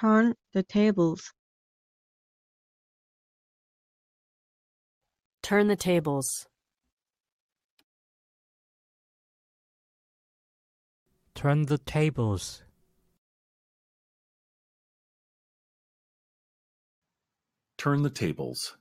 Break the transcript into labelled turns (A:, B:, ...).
A: Turn the tables Turn the tables. Turn the tables. Turn the tables.